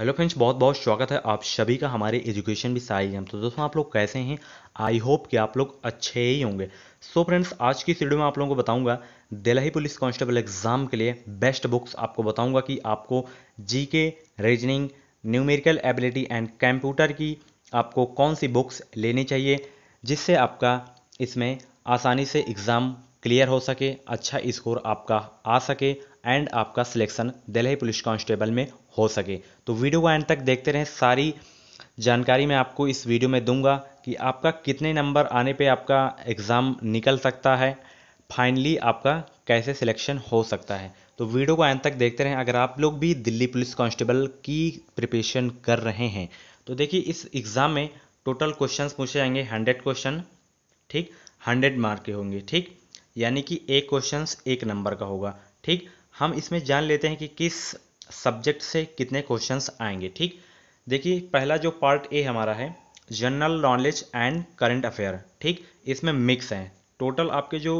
hello friends बहुत बहुत स्वागत है आप सभी का हमारे एजुकेशन भी साई एम तो दोस्तों आप लोग कैसे हैं आई होप कि आप लोग अच्छे ही होंगे सो so फ्रेंड्स आज की वीडियो में आप लोगों को बताऊंगा दिल्ली पुलिस कांस्टेबल एग्जाम के लिए बेस्ट बुक्स आपको बताऊंगा कि आपको GK reasoning numerical ability and computer की आपको कौन सी बुक्स लेनी चाहिए जिससे आपका इसमें आसानी से एग्ज़ाम क्लियर हो सके अच्छा स्कोर आपका आ सके एंड आपका सिलेक्शन दिल्ली पुलिस कांस्टेबल में हो सके तो वीडियो को एंड तक देखते रहें सारी जानकारी मैं आपको इस वीडियो में दूंगा कि आपका कितने नंबर आने पे आपका एग्ज़ाम निकल सकता है फाइनली आपका कैसे सिलेक्शन हो सकता है तो वीडियो को एंड तक देखते रहें अगर आप लोग भी दिल्ली पुलिस कांस्टेबल की प्रिपरेशन कर रहे हैं तो देखिए इस एग्ज़ाम में टोटल क्वेश्चन पूछे जाएंगे हंड्रेड क्वेश्चन ठीक हंड्रेड मार्क के होंगे ठीक यानी कि एक क्वेश्चन एक नंबर का होगा ठीक हम इसमें जान लेते हैं कि किस सब्जेक्ट से कितने क्वेश्चंस आएंगे ठीक देखिए पहला जो पार्ट ए हमारा है general knowledge and current affair ठीक इसमें मिक्स है टोटल आपके जो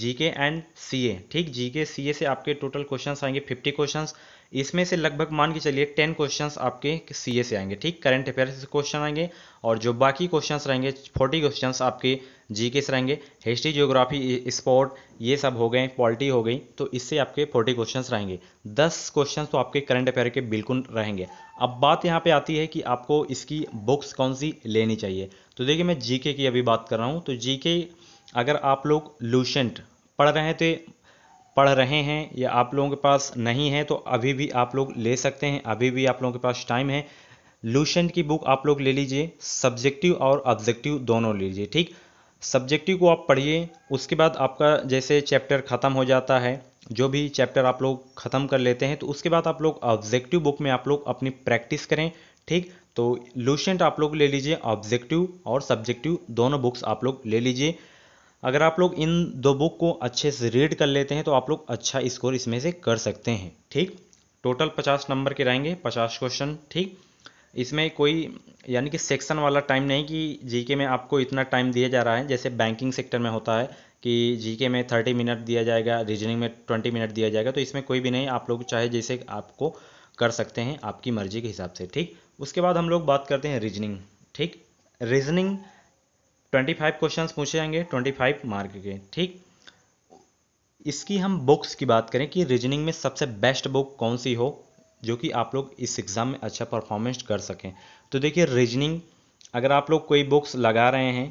जीके एंड सीए ठीक जीके सीए से आपके टोटल क्वेश्चंस आएंगे फिफ्टी क्वेश्चंस इसमें से लगभग मान के चलिए टेन क्वेश्चंस आपके सीए से आएंगे ठीक करंट अफेयर से क्वेश्चन आएंगे और जो बाकी क्वेश्चंस रहेंगे फोर्टी क्वेश्चंस आपके जी के से रहेंगे हिस्ट्री जियोग्राफी स्पोर्ट ये सब हो गए पॉलिटी हो गई तो इससे आपके फोर्टी क्वेश्चन रहेंगे दस क्वेश्चन तो आपके करंट अफेयर के बिल्कुल रहेंगे अब बात यहाँ पर आती है कि आपको इसकी बुक्स कौन सी लेनी चाहिए तो देखिए मैं जी की अभी बात कर रहा हूँ तो जी अगर आप लोग लूशेंट पढ़ रहे हैं तो पढ़ रहे हैं या आप लोगों के पास नहीं है तो अभी भी आप लोग ले सकते हैं अभी भी आप लोगों के पास टाइम है लूशन की बुक आप लोग ले लीजिए सब्जेक्टिव और ऑब्जेक्टिव दोनों ले लीजिए ठीक सब्जेक्टिव को आप पढ़िए उसके बाद आपका जैसे चैप्टर ख़त्म हो जाता है जो भी चैप्टर आप लोग ख़त्म कर लेते हैं तो उसके बाद आप लोग ऑब्जेक्टिव बुक में आप लोग अपनी प्रैक्टिस करें ठीक तो लूशेंट आप लोग ले लीजिए ऑब्जेक्टिव और सब्जेक्टिव दोनों बुक्स आप लोग ले लीजिए अगर आप लोग इन दो बुक को अच्छे से रीड कर लेते हैं तो आप लोग अच्छा स्कोर इसमें से कर सकते हैं ठीक टोटल पचास नंबर के रहेंगे पचास क्वेश्चन ठीक इसमें कोई यानी कि सेक्शन वाला टाइम नहीं कि जीके में आपको इतना टाइम दिया जा रहा है जैसे बैंकिंग सेक्टर में होता है कि जीके में थर्टी मिनट दिया जाएगा रीजनिंग में ट्वेंटी मिनट दिया जाएगा तो इसमें कोई भी नहीं आप लोग चाहे जैसे आपको कर सकते हैं आपकी मर्जी के हिसाब से ठीक उसके बाद हम लोग बात करते हैं रीजनिंग ठीक रीजनिंग ट्वेंटी फाइव क्वेश्चन पूछे जाएंगे ट्वेंटी फाइव मार्क के ठीक इसकी हम बुक्स की बात करें कि रीजनिंग में सबसे बेस्ट बुक कौन सी हो जो कि आप लोग इस एग्ज़ाम में अच्छा परफॉर्मेंस कर सकें तो देखिए रीजनिंग अगर आप लोग कोई बुक्स लगा रहे हैं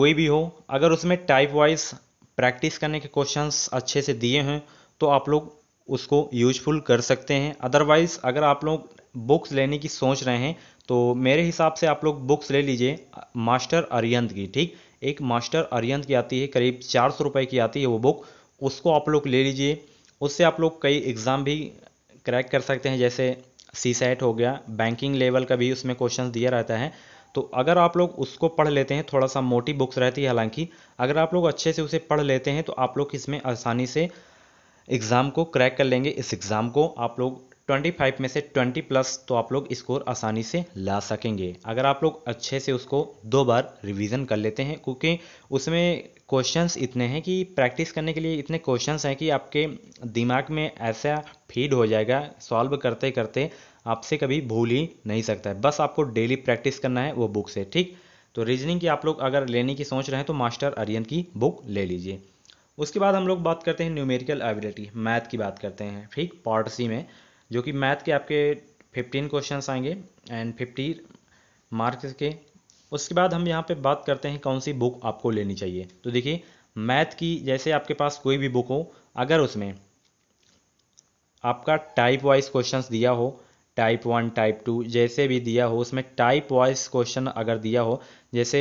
कोई भी हो अगर उसमें टाइप वाइज प्रैक्टिस करने के क्वेश्चंस अच्छे से दिए हैं तो आप लोग उसको यूजफुल कर सकते हैं अदरवाइज़ अगर आप लोग बुक्स लेने की सोच रहे हैं तो मेरे हिसाब से आप लोग बुक्स ले लीजिए मास्टर अरियंत की ठीक एक मास्टर अरियंत की आती है करीब चार सौ रुपये की आती है वो बुक उसको आप लोग ले लीजिए उससे आप लोग कई एग्ज़ाम भी क्रैक कर सकते हैं जैसे सी सेट e हो गया बैंकिंग लेवल का भी उसमें क्वेश्चन दिया रहता है तो अगर आप लोग उसको पढ़ लेते हैं थोड़ा सा मोटी बुक्स रहती है हालांकि अगर आप लोग अच्छे से उसे पढ़ लेते हैं तो आप लोग इसमें आसानी से एग्ज़ाम को क्रैक कर लेंगे इस एग्ज़ाम को आप लोग 25 में से 20 प्लस तो आप लोग स्कोर आसानी से ला सकेंगे अगर आप लोग अच्छे से उसको दो बार रिवीजन कर लेते हैं क्योंकि उसमें क्वेश्चंस इतने हैं कि प्रैक्टिस करने के लिए इतने क्वेश्चंस हैं कि आपके दिमाग में ऐसा फीड हो जाएगा सॉल्व करते करते आपसे कभी भूल ही नहीं सकता है बस आपको डेली प्रैक्टिस करना है वो बुक से ठीक तो रीजनिंग की आप लोग अगर लेने की सोच रहे हैं तो मास्टर आर्यन की बुक ले लीजिए उसके बाद हम लोग बात करते हैं न्यूमेरिकल एबिलिटी मैथ की बात करते हैं ठीक पार्ट सी में जो कि मैथ के आपके फिफ्टीन क्वेश्चंस आएंगे एंड फिफ्टी मार्क्स के उसके बाद हम यहाँ पे बात करते हैं कौन सी बुक आपको लेनी चाहिए तो देखिए मैथ की जैसे आपके पास कोई भी बुक हो अगर उसमें आपका टाइप वाइज क्वेश्चंस दिया हो टाइप वन टाइप टू जैसे भी दिया हो उसमें टाइप वाइज क्वेश्चन अगर दिया हो जैसे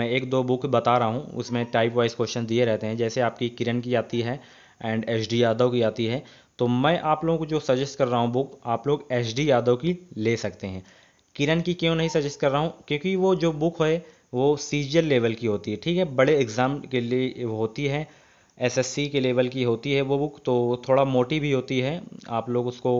मैं एक दो बुक बता रहा हूँ उसमें टाइप वाइज क्वेश्चन दिए रहते हैं जैसे आपकी किरण की आती है एंड एच डी यादव की आती है तो मैं आप लोगों को जो सजेस्ट कर रहा हूँ बुक आप लोग एच डी यादव की ले सकते हैं किरण की क्यों नहीं सजेस्ट कर रहा हूँ क्योंकि वो जो बुक है वो सीजियल लेवल की होती है ठीक है बड़े एग्ज़ाम के लिए होती है एसएससी के लेवल की होती है वो बुक तो थोड़ा मोटी भी होती है आप लोग उसको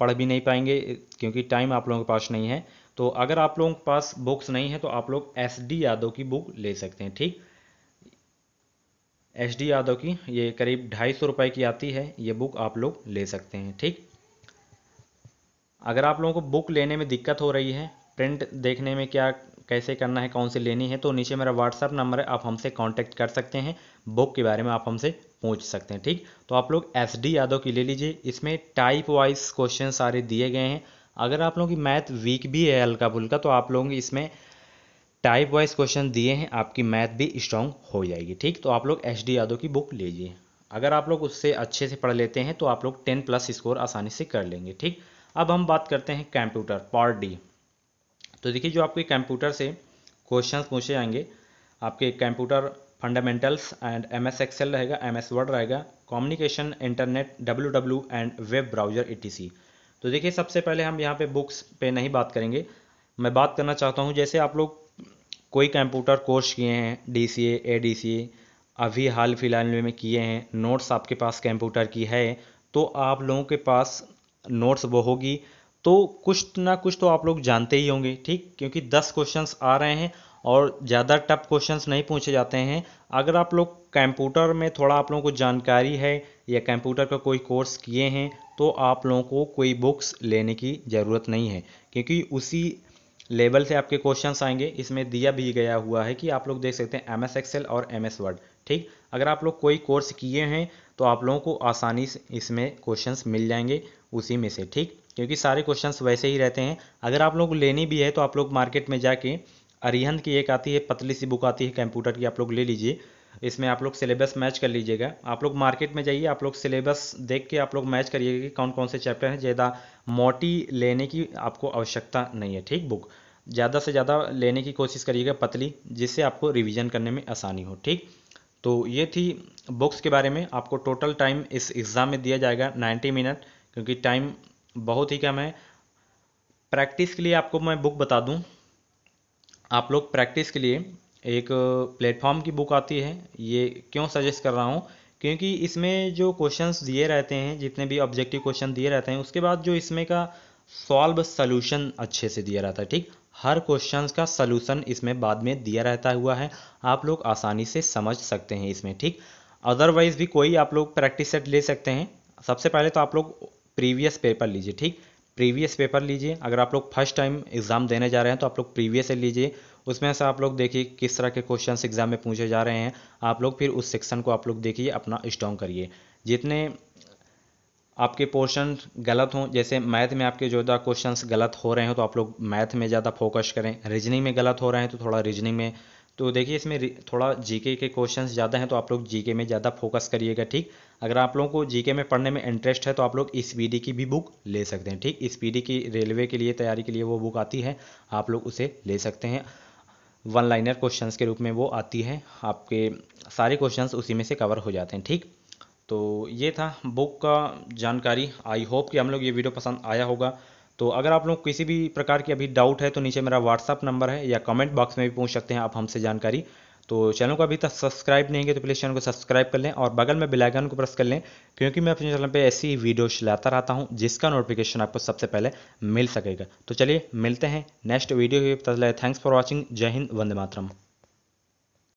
पढ़ भी नहीं पाएंगे क्योंकि टाइम आप लोगों के पास नहीं है तो अगर आप लोगों के पास बुक्स नहीं है तो आप लोग एस डी यादव की बुक ले सकते हैं ठीक एच डी यादव की ये करीब ढाई सौ रुपये की आती है ये बुक आप लोग ले सकते हैं ठीक अगर आप लोगों को बुक लेने में दिक्कत हो रही है प्रिंट देखने में क्या कैसे करना है कौन सी लेनी है तो नीचे मेरा व्हाट्सअप नंबर है आप हमसे कांटेक्ट कर सकते हैं बुक के बारे में आप हमसे पूछ सकते हैं ठीक तो आप लोग एस डी यादव की ले लीजिए इसमें टाइप वाइज क्वेश्चन सारे दिए गए हैं अगर आप लोगों की मैथ वीक भी है हल्का फुल्का तो आप लोग इसमें टाइप वाइज क्वेश्चन दिए हैं आपकी मैथ भी स्ट्रांग हो जाएगी ठीक तो आप लोग एच डी यादव की बुक लीजिए अगर आप लोग उससे अच्छे से पढ़ लेते हैं तो आप लोग टेन प्लस स्कोर आसानी से कर लेंगे ठीक अब हम बात करते हैं कंप्यूटर पार्ट डी तो देखिए जो आपके कंप्यूटर से क्वेश्चन पूछे जाएंगे आपके computer fundamentals and M S excel रहेगा एम एस वर्ड रहेगा communication internet W W and web browser ई तो देखिए सबसे पहले हम यहाँ पे बुक्स पे नहीं बात करेंगे मैं बात करना चाहता हूँ जैसे आप लोग कोई कंप्यूटर कोर्स किए हैं D C A D C ए अभी हाल फिलहाल में किए हैं नोट्स आपके पास कंप्यूटर की है तो आप लोगों के पास नोट्स वो होगी तो कुछ ना कुछ तो आप लोग जानते ही होंगे ठीक क्योंकि दस क्वेश्चंस आ रहे हैं और ज़्यादा टफ क्वेश्चंस नहीं पूछे जाते हैं अगर आप लोग कंप्यूटर में थोड़ा आप लोगों को जानकारी है या कंप्यूटर का कोई कोर्स किए हैं तो आप लोगों को कोई बुक्स लेने की ज़रूरत नहीं है क्योंकि उसी लेवल से आपके क्वेश्चन आएंगे इसमें दिया भी गया हुआ है कि आप लोग देख सकते हैं एम एस एक्सेल और एम एस वर्ड ठीक अगर आप लोग कोई कोर्स किए हैं तो आप लोगों को आसानी से इसमें क्वेश्चंस मिल जाएंगे उसी में से ठीक क्योंकि सारे क्वेश्चंस वैसे ही रहते हैं अगर आप लोग लेनी भी है तो आप लोग मार्केट में जाके अरिहंत की एक आती है पतली सी बुक आती है कंप्यूटर की आप लोग ले लीजिए इसमें आप लोग सिलेबस मैच कर लीजिएगा आप लोग मार्केट में जाइए आप लोग सिलेबस देख के आप लोग मैच करिएगा कि कौन कौन से चैप्टर हैं ज़्यादा मोटी लेने की आपको आवश्यकता नहीं है ठीक बुक ज़्यादा से ज़्यादा लेने की कोशिश करिएगा पतली जिससे आपको रिविज़न करने में आसानी हो ठीक तो ये थी बुक्स के बारे में आपको टोटल टाइम इस एग्ज़ाम में दिया जाएगा नाइन्टी मिनट क्योंकि टाइम बहुत ही कम है प्रैक्टिस के लिए आपको मैं बुक बता दूं आप लोग प्रैक्टिस के लिए एक प्लेटफॉर्म की बुक आती है ये क्यों सजेस्ट कर रहा हूँ क्योंकि इसमें जो क्वेश्चंस दिए रहते हैं जितने भी ऑब्जेक्टिव क्वेश्चन दिए रहते हैं उसके बाद जो इसमें का सॉल्व सल्यूशन अच्छे से दिया रहता है ठीक हर क्वेश्चन का सल्यूशन इसमें बाद में दिया रहता हुआ है आप लोग आसानी से समझ सकते हैं इसमें ठीक अदरवाइज भी कोई आप लोग प्रैक्टिस सेट ले सकते हैं सबसे पहले तो आप लोग प्रीवियस पेपर लीजिए ठीक प्रीवियस पेपर लीजिए अगर आप लोग फर्स्ट टाइम एग्ज़ाम देने जा रहे हैं तो आप लोग प्रीवियस लीजिए उसमें से आप लोग देखिए किस तरह के क्वेश्चंस एग्ज़ाम में पूछे जा रहे हैं आप लोग फिर उस सेक्शन को आप लोग देखिए अपना स्ट्रॉन्ग करिए जितने आपके पोर्शन गलत हों जैसे मैथ में आपके जो ज़्यादा क्वेश्चंस गलत हो रहे हैं तो आप लोग मैथ में ज़्यादा फोकस करें रीजनिंग में गलत हो रहे हैं तो थोड़ा रीजनिंग में तो देखिए इसमें थोड़ा जीके के क्वेश्चंस ज़्यादा हैं तो आप लोग जीके में ज़्यादा फोकस करिएगा ठीक अगर आप लोगों को जीके में पढ़ने में इंटरेस्ट है तो आप लोग इस पी की भी बुक ले सकते हैं ठीक इस पी की रेलवे के लिए तैयारी के लिए वो बुक आती है आप लोग उसे ले सकते हैं वन लाइनर क्वेश्चंस के रूप में वो आती है आपके सारे क्वेश्चंस उसी में से कवर हो जाते हैं ठीक तो ये था बुक का जानकारी आई होप कि हम लोग ये वीडियो पसंद आया होगा तो अगर आप लोग किसी भी प्रकार की अभी डाउट है तो नीचे मेरा व्हाट्सअप नंबर है या कमेंट बॉक्स में भी पूछ सकते हैं आप हमसे जानकारी तो चैनल को अभी तक सब्सक्राइब नहीं है तो प्लीज़ चैनल को सब्सक्राइब कर लें और बगल में बेल आइकन को प्रेस कर लें क्योंकि मैं अपने चैनल पे ऐसी वीडियोस लाता रहता हूं जिसका नोटिफिकेशन आपको सबसे पहले मिल सकेगा तो चलिए मिलते हैं नेक्स्ट वीडियो के तक थैंक्स फॉर वॉचिंग जय हिंद वंदे मातरम